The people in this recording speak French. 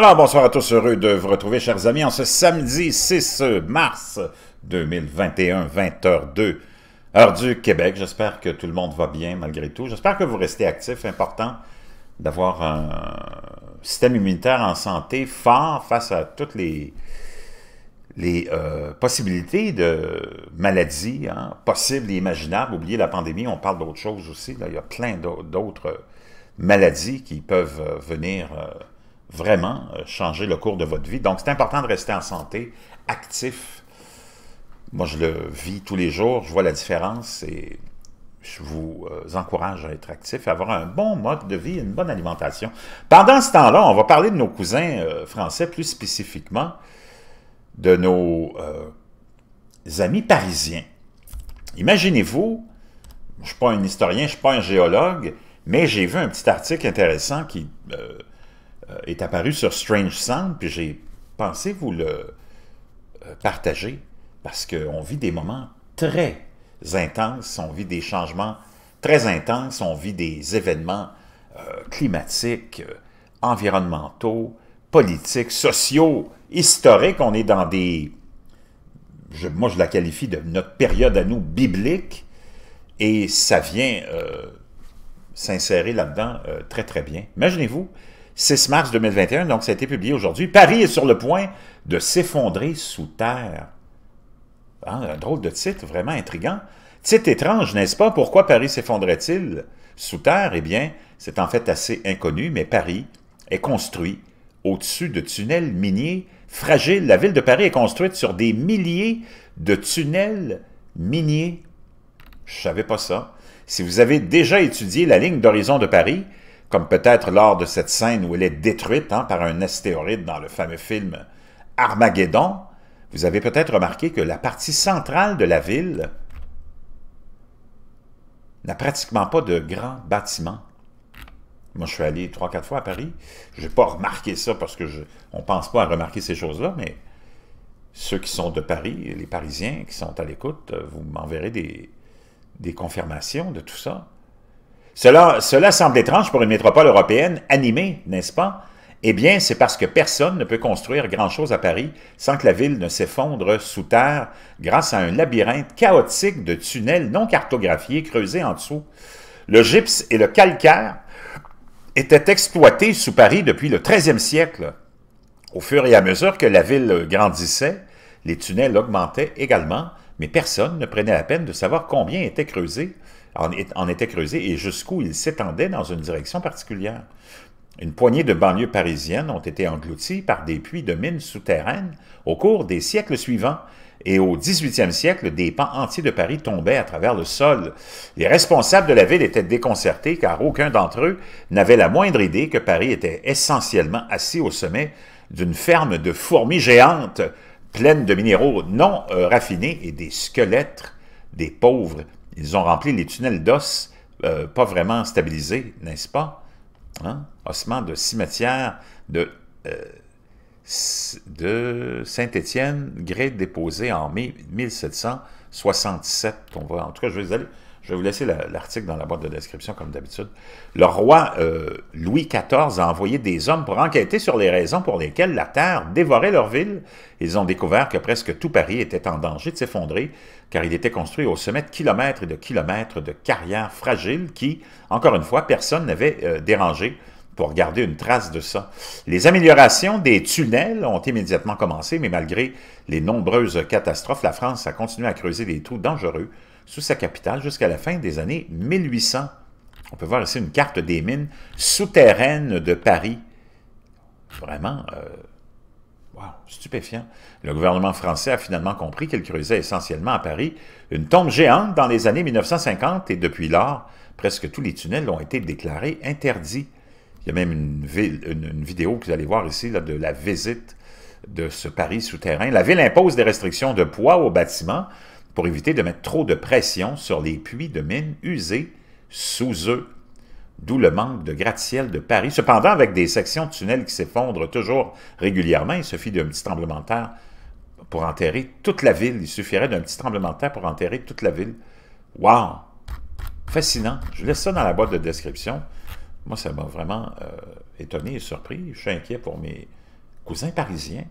Alors, bonsoir à tous, heureux de vous retrouver, chers amis, en ce samedi 6 mars 2021, 20h02, heure du Québec. J'espère que tout le monde va bien malgré tout. J'espère que vous restez actifs, important d'avoir un système immunitaire en santé fort face à toutes les, les euh, possibilités de maladies hein, possibles et imaginables. Oubliez la pandémie, on parle d'autres choses aussi. Là. Il y a plein d'autres maladies qui peuvent euh, venir... Euh, vraiment euh, changer le cours de votre vie. Donc, c'est important de rester en santé, actif. Moi, je le vis tous les jours, je vois la différence et je vous euh, encourage à être actif, à avoir un bon mode de vie, une bonne alimentation. Pendant ce temps-là, on va parler de nos cousins euh, français, plus spécifiquement de nos amis parisiens. Imaginez-vous, je ne suis pas un historien, je ne suis pas un géologue, mais j'ai vu un petit article intéressant qui euh, est apparu sur Strange Sound, puis j'ai pensé vous le euh, partager, parce qu'on vit des moments très intenses, on vit des changements très intenses, on vit des événements euh, climatiques, environnementaux, politiques, sociaux, historiques. On est dans des... Je, moi, je la qualifie de notre période à nous biblique, et ça vient s'insérer là-dedans très, très bien. Imaginez-vous 6 mars 2021, donc ça a été publié aujourd'hui. Paris est sur le point de s'effondrer sous terre. Hein, un drôle de titre, vraiment intrigant. Titre étrange, n'est-ce pas? Pourquoi Paris s'effondrait-il sous terre? Eh bien, c'est en fait assez inconnu, mais Paris est construit au-dessus de tunnels miniers fragiles. La ville de Paris est construite sur des milliers de tunnels miniers. Je savais pas ça. Si vous avez déjà étudié la ligne d'horizon de Paris, comme peut-être lors de cette scène où elle est détruite hein, par un astéroïde dans le fameux film Armageddon, vous avez peut-être remarqué que la partie centrale de la ville n'a pratiquement pas de grands bâtiments. Moi, je suis allé trois, quatre fois à Paris. Je n'ai pas remarqué ça parce que ne on pense pas à remarquer ces choses-là, mais ceux qui sont de Paris, les Parisiens qui sont à l'écoute, euh, vous m'enverrez des confirmations de tout ça. Cela, semble étrange pour une métropole européenne animée, n'est-ce pas? Eh bien, c'est parce que personne ne peut construire grand-chose à Paris sans que la ville ne s'effondre sous terre grâce à un labyrinthe chaotique de tunnels non cartographiés creusés en dessous. Le gypse et le calcaire étaient exploités sous Paris depuis le XIIIe siècle. Au fur et à mesure que la ville grandissait, les tunnels augmentaient également, mais personne ne prenait la peine de savoir combien était creusé, en, en était creusé et jusqu'où il s'étendait dans une direction particulière. Une poignée de banlieues parisiennes ont été englouties par des puits de mines souterraines au cours des siècles suivants, et au XVIIIe siècle, des pans entiers de Paris tombaient à travers le sol. Les responsables de la ville étaient déconcertés car aucun d'entre eux n'avait la moindre idée que Paris était essentiellement assis au sommet d'une ferme de fourmis géantes pleine de minéraux non euh, raffinés et des squelettes des pauvres. Ils ont rempli les tunnels d'os euh, pas vraiment stabilisés, n'est-ce pas? Hein? Ossements de cimetière de, euh, de Saint-Étienne, grès déposé en mai 1767. On en tout cas, je vais aller je vais vous laisser l'article dans la boîte de description, comme d'habitude. Le roi euh, Louis XIV a envoyé des hommes pour enquêter sur les raisons pour lesquelles la terre dévorait leur ville. Ils ont découvert que presque tout Paris était en danger de s'effondrer, car il était construit au sommet de kilomètres et de kilomètres de carrières fragiles qui, encore une fois, personne n'avait euh, dérangé pour garder une trace de ça. Les améliorations des tunnels ont immédiatement commencé, mais malgré les nombreuses catastrophes, la France a continué à creuser des trous dangereux sous sa capitale jusqu'à la fin des années 1800. On peut voir ici une carte des mines souterraines de Paris. Vraiment, euh, stupéfiant. Le gouvernement français a finalement compris qu'il creusait essentiellement à Paris une tombe géante dans les années 1950 et depuis lors, presque tous les tunnels ont été déclarés interdits. Il y a même une, vidéo que vous allez voir ici de la visite de ce Paris souterrain. La ville impose des restrictions de poids aux bâtiments pour éviter de mettre trop de pression sur les puits de mines usés sous eux, d'où le manque de gratte-ciel de Paris. Cependant, avec des sections de tunnels qui s'effondrent toujours régulièrement, il suffit d'un petit tremblement de terre pour enterrer toute la ville. Il suffirait d'un petit tremblement de terre pour enterrer toute la ville. Wow! Fascinant. Je laisse ça dans la boîte de description. Moi, ça m'a vraiment euh, étonné et surpris. Je suis inquiet pour mes cousins parisiens.